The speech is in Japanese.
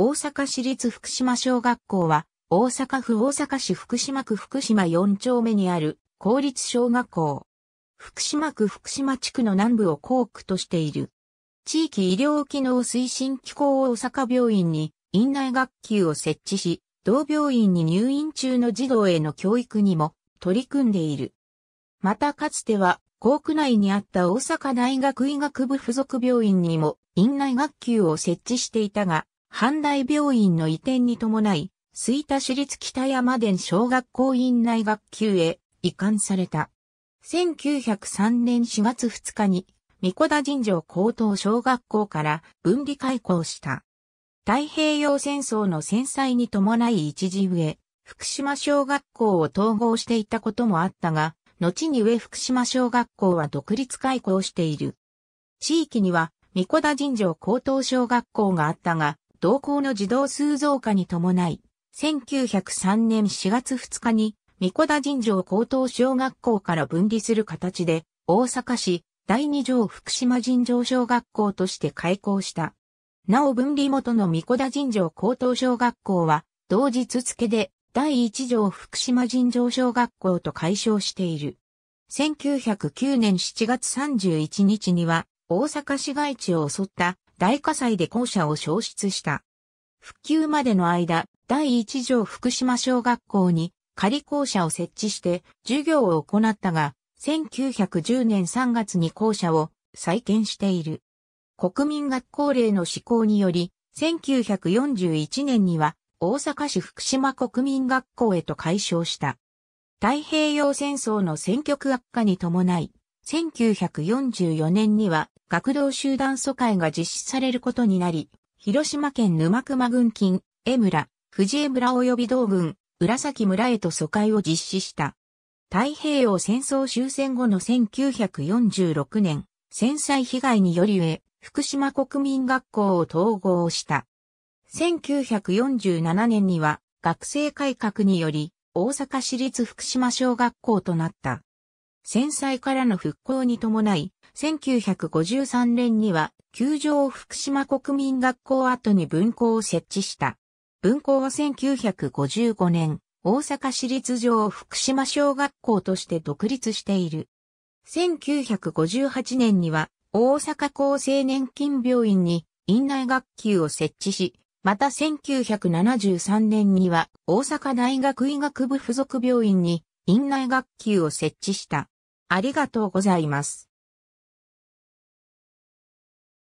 大阪市立福島小学校は、大阪府大阪市福島区福島4丁目にある公立小学校。福島区福島地区の南部を校区としている。地域医療機能推進機構大阪病院に院内学級を設置し、同病院に入院中の児童への教育にも取り組んでいる。またかつては、校区内にあった大阪大学医学部附属病院にも院内学級を設置していたが、阪大病院の移転に伴い、吹田市立北山田小学校院内学級へ移管された。1903年4月2日に、三子田神城高等小学校から分離開校した。太平洋戦争の戦災に伴い一時上、福島小学校を統合していたこともあったが、後に上福島小学校は独立開校している。地域には、三子田神城高等小学校があったが、同校の児童数増加に伴い、1903年4月2日に、三子田尋常高等小学校から分離する形で、大阪市第二条福島尋常小学校として開校した。なお分離元の三子田尋常高等小学校は、同日付で第一条福島尋常小学校と解消している。1909年7月31日には、大阪市街地を襲った大火災で校舎を消失した。復旧までの間、第一条福島小学校に仮校舎を設置して授業を行ったが、1910年3月に校舎を再建している。国民学校令の施行により、1941年には大阪市福島国民学校へと改称した。太平洋戦争の戦局悪化に伴い、1944年には学童集団疎開が実施されることになり、広島県沼熊郡近、江村、藤江村及び道群浦崎村へと疎開を実施した。太平洋戦争終戦後の1946年、戦災被害により上、福島国民学校を統合した。1947年には学生改革により、大阪市立福島小学校となった。戦災からの復興に伴い、1953年には、球場福島国民学校跡に分校を設置した。分校は1955年、大阪市立上福島小学校として独立している。1958年には、大阪厚生年金病院に院内学級を設置し、また1973年には大阪大学医学部附属病院に院内学級を設置した。ありがとうございます。